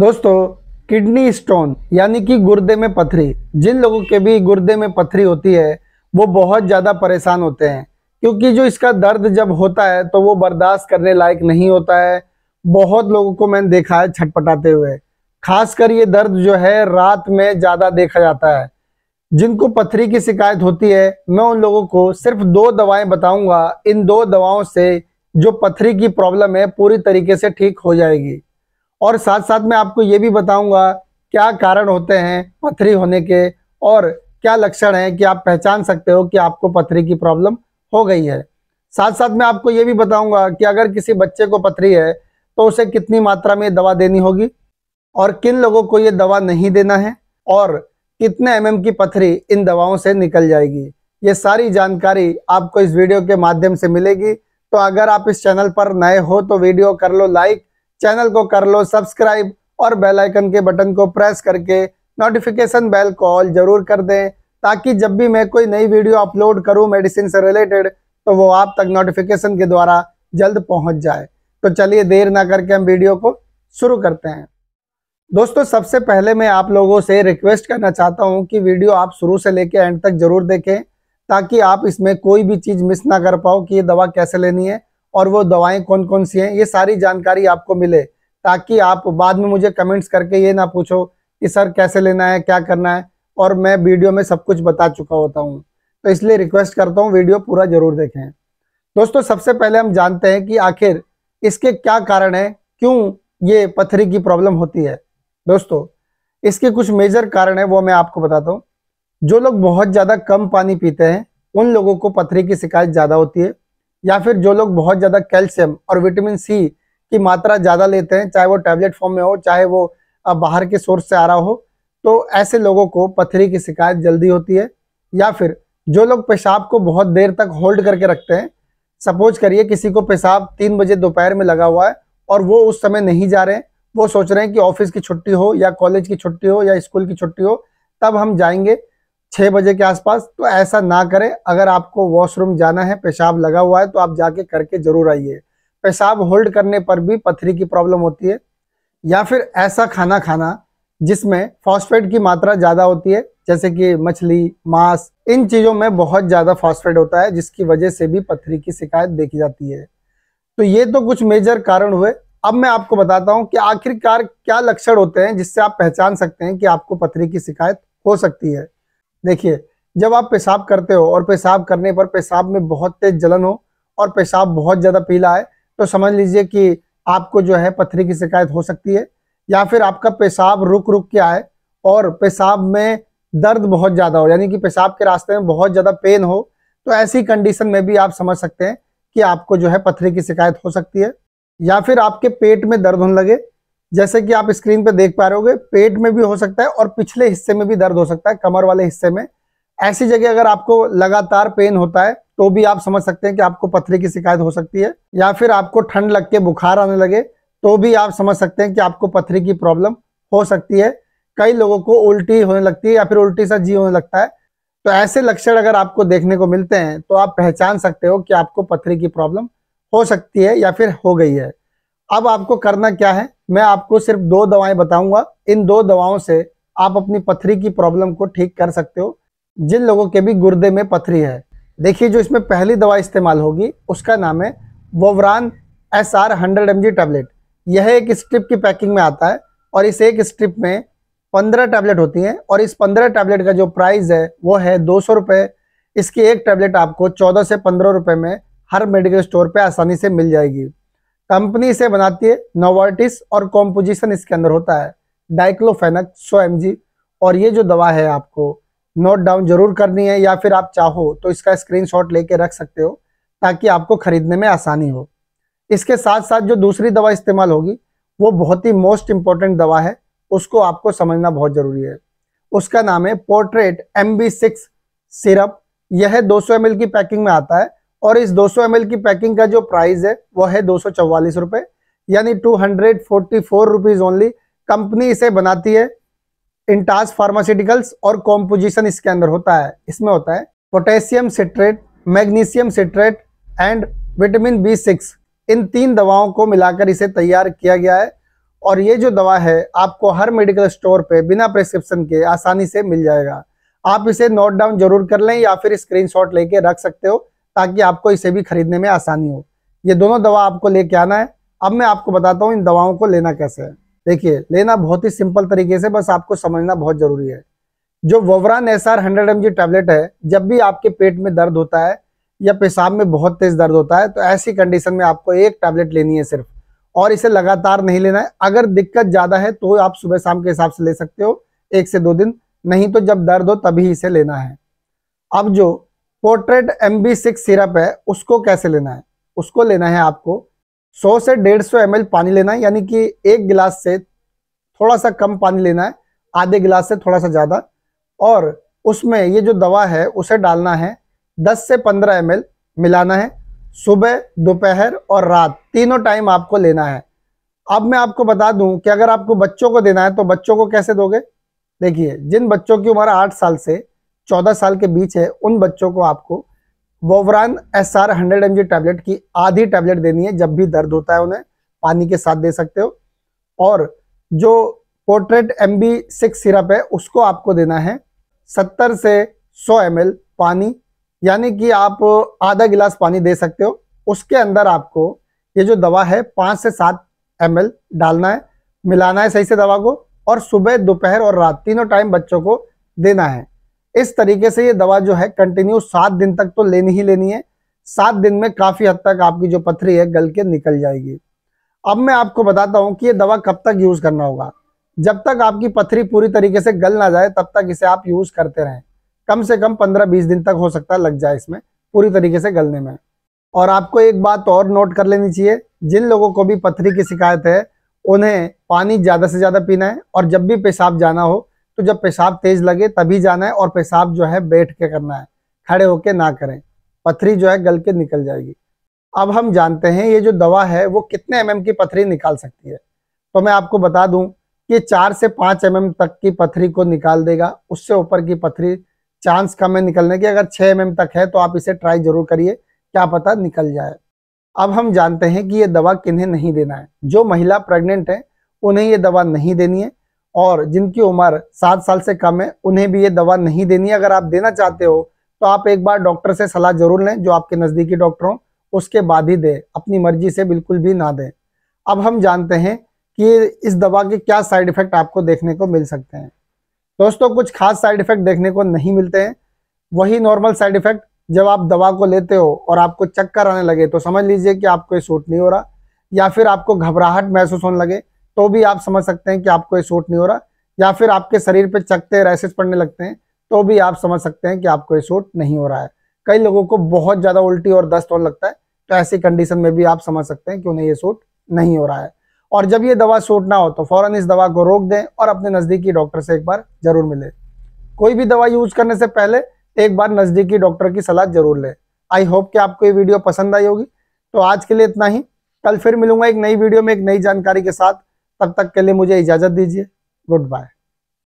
दोस्तों kidney stone यानी कि गुर्दे में पथरी जिन लोगों के भी गुर्दे में पथरी होती है वो बहुत ज़्यादा परेशान होते हैं क्योंकि जो इसका दर्द जब होता है तो वो बर्दाश्त करने लायक नहीं होता है बहुत लोगों को मैंने देखा है छटपटाते हुए खासकर ये दर्द जो है रात में ज़्यादा देखा जाता है जिनको पथरी की शिकायत होती है मैं उन लोगों को सिर्फ दो दवाएं बताऊंगा इन दो दवाओं से जो पथरी की प्रॉब्लम है पूरी तरीके से ठीक हो जाएगी और साथ साथ मैं आपको ये भी बताऊंगा क्या कारण होते हैं पथरी होने के और क्या लक्षण हैं कि आप पहचान सकते हो कि आपको पथरी की प्रॉब्लम हो गई है साथ साथ मैं आपको ये भी बताऊंगा कि अगर किसी बच्चे को पथरी है तो उसे कितनी मात्रा में दवा देनी होगी और किन लोगों को ये दवा नहीं देना है और कितने एम की पथरी इन दवाओं से निकल जाएगी ये सारी जानकारी आपको इस वीडियो के माध्यम से मिलेगी तो अगर आप इस चैनल पर नए हो तो वीडियो कर लो लाइक चैनल को कर लो सब्सक्राइब और बेल आइकन के बटन को प्रेस करके नोटिफिकेशन बेल कॉल जरूर कर दें ताकि जब भी मैं कोई नई वीडियो अपलोड करूं मेडिसिन से रिलेटेड तो वो आप तक नोटिफिकेशन के द्वारा जल्द पहुंच जाए तो चलिए देर ना करके हम वीडियो को शुरू करते हैं दोस्तों सबसे पहले मैं आप लोगों से रिक्वेस्ट करना चाहता हूं कि वीडियो आप शुरू से लेकर एंड तक जरूर देखें ताकि आप इसमें कोई भी चीज़ मिस ना कर पाओ कि ये दवा कैसे लेनी है और वो दवाएं कौन कौन सी हैं ये सारी जानकारी आपको मिले ताकि आप बाद में मुझे कमेंट्स करके ये ना पूछो कि सर कैसे लेना है क्या करना है और मैं वीडियो में सब कुछ बता चुका होता हूँ तो इसलिए रिक्वेस्ट करता हूँ वीडियो पूरा जरूर देखें दोस्तों सबसे पहले हम जानते हैं कि आखिर इसके क्या कारण है क्यों ये पथरी की प्रॉब्लम होती है दोस्तों इसके कुछ मेजर कारण है वो मैं आपको बताता हूँ जो लोग बहुत ज़्यादा कम पानी पीते हैं उन लोगों को पथरी की शिकायत ज़्यादा होती है या फिर जो लोग बहुत ज़्यादा कैल्शियम और विटामिन सी की मात्रा ज़्यादा लेते हैं चाहे वो टैबलेट फॉर्म में हो चाहे वो बाहर के सोर्स से आ रहा हो तो ऐसे लोगों को पथरी की शिकायत जल्दी होती है या फिर जो लोग पेशाब को बहुत देर तक होल्ड करके रखते हैं सपोज करिए किसी को पेशाब तीन बजे दोपहर में लगा हुआ है और वो उस समय नहीं जा रहे हैं वो सोच रहे हैं कि ऑफिस की छुट्टी हो या कॉलेज की छुट्टी हो या स्कूल की छुट्टी हो तब हम जाएंगे छः बजे के आसपास तो ऐसा ना करें अगर आपको वॉशरूम जाना है पेशाब लगा हुआ है तो आप जाके करके ज़रूर आइए पेशाब होल्ड करने पर भी पथरी की प्रॉब्लम होती है या फिर ऐसा खाना खाना जिसमें फास्फेट की मात्रा ज़्यादा होती है जैसे कि मछली मांस इन चीज़ों में बहुत ज़्यादा फास्फेट होता है जिसकी वजह से भी पथरी की शिकायत देखी जाती है तो ये तो कुछ मेजर कारण हुए अब मैं आपको बताता हूँ कि आखिरकार क्या लक्षण होते हैं जिससे आप पहचान सकते हैं कि आपको पथरी की शिकायत हो सकती है देखिए जब आप पेशाब करते हो और पेशाब करने पर पेशाब में बहुत तेज जलन हो और पेशाब बहुत ज़्यादा पीला है तो समझ लीजिए कि आपको जो है पथरी की शिकायत हो सकती है या फिर आपका पेशाब रुक रुक के आए और पेशाब में दर्द बहुत ज़्यादा हो यानी कि पेशाब के रास्ते में बहुत ज़्यादा पेन हो तो ऐसी कंडीशन में भी आप समझ सकते हैं कि आपको जो है पथरी की शिकायत हो सकती है या फिर आपके पेट में दर्द होने लगे जैसे कि आप स्क्रीन पे देख पा रहे हो पेट में भी हो सकता है और पिछले हिस्से में भी दर्द हो सकता है कमर वाले हिस्से में ऐसी जगह अगर आपको लगातार पेन होता है तो भी आप समझ सकते हैं कि आपको पथरी की शिकायत हो सकती है या फिर आपको ठंड लग के बुखार आने लगे तो भी आप समझ सकते हैं कि आपको पथरी की प्रॉब्लम हो सकती है कई लोगों को उल्टी होने लगती है या फिर उल्टी सा जी होने लगता है तो ऐसे लक्षण अगर आपको देखने को मिलते हैं तो आप पहचान सकते हो कि आपको पथरी की प्रॉब्लम हो सकती है या फिर हो गई है अब आपको करना क्या है मैं आपको सिर्फ दो दवाएं बताऊंगा इन दो दवाओं से आप अपनी पथरी की प्रॉब्लम को ठीक कर सकते हो जिन लोगों के भी गुर्दे में पथरी है देखिए जो इसमें पहली दवा इस्तेमाल होगी उसका नाम है Voveran S R hundred M G tablet यह एक स्ट्रिप की पैकिंग में आता है और इस एक स्ट्रिप में पंद्रह टैबलेट होती हैं और इस पंद्रह टैबलेट का जो प्राइस है वो है दो सौ रुपये इसकी एक टैबलेट आपको चौदह से पंद्रह रुपये में हर मेडिकल स्टोर पे आसानी से मिल जाएगी कंपनी इसे बनाती है नोवर्टिस और कॉम्पोजिशन इसके अंदर होता है डाइक्लोफेनक सो एम और ये जो दवा है आपको नोट डाउन जरूर करनी है या फिर आप चाहो तो इसका स्क्रीनशॉट लेके रख सकते हो ताकि आपको खरीदने में आसानी हो इसके साथ साथ जो दूसरी दवा इस्तेमाल होगी वो बहुत ही मोस्ट इम्पॉर्टेंट दवा है उसको आपको समझना बहुत ज़रूरी है उसका नाम है पोर्ट्रेट एम सिरप यह 200 सौ की पैकिंग में आता है और इस 200 सौ की पैकिंग का जो प्राइस है वो है दो रुपए यानी two hundred forty four rupees only company इसे बनाती है इंटास फार्मास्यूटिकल्स और कॉम्पोजिशन इसके अंदर होता है इसमें होता है potassium citrate magnesium citrate and vitamin B six इन तीन दवाओं को मिलाकर इसे तैयार किया गया है और ये जो दवा है आपको हर मेडिकल स्टोर पे बिना प्रेस्क्रिप्शन के आसानी से मिल जाएगा आप इसे नोट डाउन जरूर कर लें या फिर स्क्रीनशॉट लेके रख सकते हो ताकि आपको इसे भी खरीदने में आसानी हो ये दोनों दवा आपको लेके आना है अब मैं आपको बताता हूँ इन दवाओं को लेना कैसे है देखिए लेना बहुत ही सिंपल तरीके से बस आपको समझना बहुत जरूरी है जो Voveran S R hundred M G tablet है जब भी आपके पेट में दर्द होता है या पेशाब में बहुत तेज दर्द होता है तो ऐसी कंडीशन में आपको एक टैबलेट लेनी है सिर्फ और इसे लगातार नहीं लेना है अगर दिक्कत ज़्यादा है तो आप सुबह शाम के हिसाब से ले सकते हो एक से दो दिन नहीं तो जब दर्द हो तभी इसे लेना है अब जो Potrate M B six syrup है उसको कैसे लेना है उसको लेना है आपको 100 से 150 सौ पानी लेना है यानी कि एक गिलास से थोड़ा सा कम पानी लेना है आधे गिलास से थोड़ा सा ज़्यादा और उसमें ये जो दवा है उसे डालना है 10 से 15 एम मिलाना है सुबह दोपहर और रात तीनों टाइम आपको लेना है अब मैं आपको बता दूं कि अगर आपको बच्चों को देना है तो बच्चों को कैसे दोगे देखिए जिन बच्चों की उम्र आठ साल से 14 साल के बीच है उन बच्चों को आपको Voveran S R hundred M tablet की आधी टैबलेट देनी है जब भी दर्द होता है उन्हें पानी के साथ दे सकते हो और जो Potrate M B six syrup है उसको आपको देना है सत्तर से सौ एम पानी यानी कि आप आधा गिलास पानी दे सकते हो उसके अंदर आपको ये जो दवा है पाँच से सात एम डालना है मिलाना है सही से दवा को और सुबह दोपहर और रात तीनों टाइम बच्चों को देना है इस तरीके से ये दवा जो है कंटिन्यू सात दिन तक तो लेनी ही लेनी है सात दिन में काफी हद तक आपकी जो पथरी है गल के निकल जाएगी अब मैं आपको बताता हूं कि ये दवा कब तक यूज करना होगा जब तक आपकी पथरी पूरी तरीके से गल ना जाए तब तक इसे आप यूज करते रहें कम से कम पंद्रह बीस दिन तक हो सकता है लग जाए इसमें पूरी तरीके से गलने में और आपको एक बात और नोट कर लेनी चाहिए जिन लोगों को भी पथरी की शिकायत है उन्हें पानी ज़्यादा से ज़्यादा पीना है और जब भी पेशाब जाना हो तो जब पेशाब तेज लगे तभी जाना है और पेशाब जो है बैठ के करना है खड़े होके ना करें पथरी जो है गल के निकल जाएगी अब हम जानते हैं ये जो दवा है वो कितने एम की पथरी निकाल सकती है तो मैं आपको बता दूं कि चार से पाँच एम तक की पथरी को निकाल देगा उससे ऊपर की पथरी चांस कम है निकलने की अगर छः एम तक है तो आप इसे ट्राई जरूर करिए क्या पता निकल जाए अब हम जानते हैं कि ये दवा किन्हें नहीं देना है जो महिला प्रेग्नेंट है उन्हें ये दवा नहीं देनी है और जिनकी उम्र सात साल से कम है उन्हें भी ये दवा नहीं देनी है अगर आप देना चाहते हो तो आप एक बार डॉक्टर से सलाह जरूर लें जो आपके नज़दीकी डॉक्टर हों उसके बाद ही दें अपनी मर्जी से बिल्कुल भी ना दें अब हम जानते हैं कि इस दवा के क्या साइड इफ़ेक्ट आपको देखने को मिल सकते हैं दोस्तों कुछ खास साइड इफ़ेक्ट देखने को नहीं मिलते हैं वही नॉर्मल साइड इफ़ेक्ट जब आप दवा को लेते हो और आपको चक्कर आने लगे तो समझ लीजिए कि आपको ये सूट नहीं हो रहा या फिर आपको घबराहट महसूस होने लगे तो भी आप समझ सकते हैं कि आपको ये सूट नहीं हो रहा या फिर आपके शरीर पे चकते रैसेस पड़ने लगते हैं तो भी आप समझ सकते हैं कि आपको ये सूट नहीं हो रहा है कई लोगों को बहुत ज़्यादा उल्टी और दस्त होने लगता है तो ऐसी कंडीशन में भी आप समझ सकते हैं कि उन्हें ये सूट नहीं हो रहा है और जब ये दवा सूट ना हो तो फ़ौरन इस दवा को रोक दें और अपने नज़दीकी डॉक्टर से एक बार ज़रूर मिले कोई भी दवा यूज करने से पहले एक बार नज़दीकी डॉक्टर की सलाह ज़रूर ले आई होप कि आपको ये वीडियो पसंद आई होगी तो आज के लिए इतना ही कल फिर मिलूंगा एक नई वीडियो में एक नई जानकारी के साथ तब तक के लिए मुझे इजाजत दीजिए गुड बाय